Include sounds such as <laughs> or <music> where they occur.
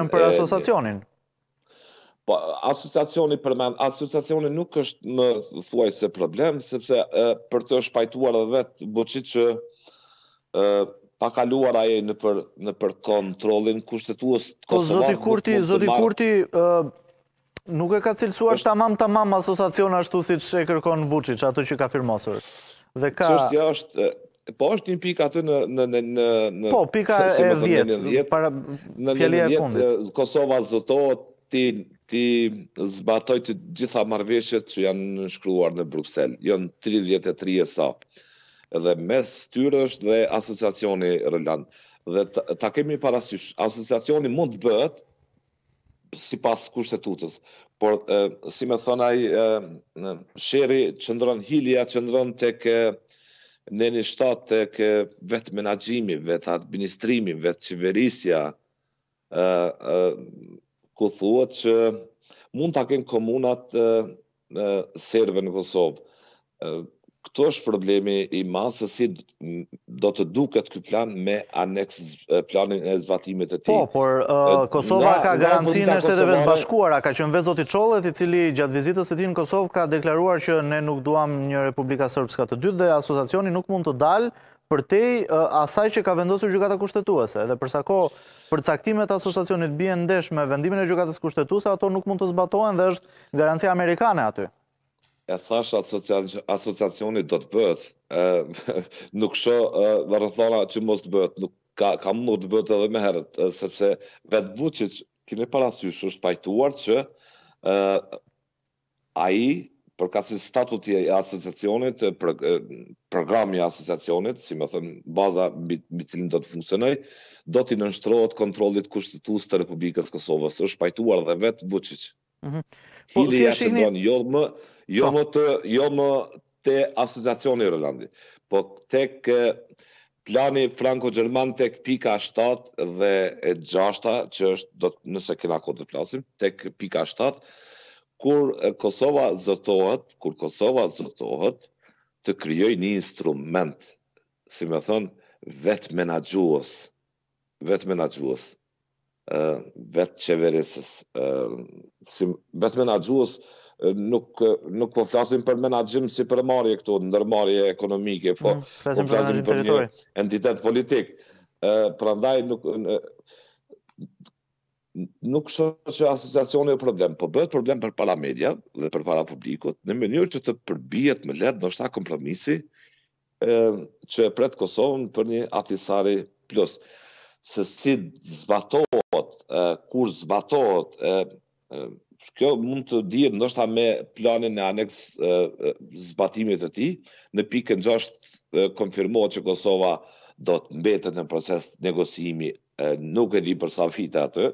për asociacionin. Po, asociacioni përmend, asociacioni nuk është më thuaj se problem, sepse për të shpajtuar dhe vetë buqi që e, pa kaluar aje në për, në për kontrolin kushtetuës të Kosovarës. Po, Zoti Kurti, Zoti Kurti, nuk e ka cilësuar është... tamam tamam asociacion ashtu si që e kërkon Vucic, ato që ka firmosur. Dhe ka... Qështja është, Po është një pikë aty në në në në në Po, pika e 10 para fjalia e fundit. Kosova zotohet ti ti zbatoj të gjitha marrëveshjet që janë shkruar në Bruksel. janë 33 e sa. Dhe mes tyre është dhe asociacioni Roland. Dhe ta kemi parasysh, asociacioni mund të bëhet sipas kushtetutës. Por si më thon ai, sheri çndron hilja, çndron tek në një shtatë të kë vetë menagjimi, vetë administrimi, vetë qeverisja, ku thua që mund të akën komunat serve në Kosovë këto është problemi i madh se si do të duket këtë plan me aneks planin e zbatimit e ti. Po, por Kosova ka garancin e shteteve të ka që në vezot i qollet i cili gjatë vizitës e ti në Kosovë ka deklaruar që ne nuk duam një Republika Sërpska të dytë dhe asosacioni nuk mund të dalë për te asaj që ka vendosur gjukata kushtetuese. Dhe përsa ko për caktimet asosacionit bien ndesh me vendimin e gjykatës kushtetuese, ato nuk mund të zbatojnë dhe është garancia amerikane aty e thash asociacionit do të bëtë, <laughs> nuk shë rëthona që mos të bëtë, nuk ka, mund mundur të bëtë edhe me herët, sepse vetë Vucic, kine parasysh, është pajtuar që e, a i, përka si statut i asociacionit, programi i asociacionit, si më thëmë, baza bi cilin do të funksionoj, do t'i nështrohet kontrolit kushtitus të Republikës Kosovës, është pajtuar dhe vetë Vucic. Mhm. Po si është jo më jo po. më të jo më te asociacioni Rolandi. Po tek plani franco-gjerman tek pika 7 dhe e 6-ta që është do nëse kena kohë të flasim tek pika 7 kur Kosova zotohet, kur Kosova zotohet të krijojë një instrument, si më thon vetë menaxhues, vetë menaxhues. Mm vetë qeverisës. Si vetë menagjuës, nuk po flasim për menagjim si për marje këtu, nëndërmarje ekonomike, po mm, flasim po për një entitet politik. Pra ndaj nuk... Nuk shë që asociacioni e problem, po bëhet problem për para media dhe për para publikut, në mënyrë që të përbijet me ledë në shta kompromisi që e pretë Kosovën për një atisari plus. Se si zbatoha kur zbatohet, kjo mund të dhirë nështëta me planin e aneks zbatimit të ti, në pikën gjashtë konfirmohet që Kosova do të mbetët në proces negosimi, nuk e di përsa fita atë,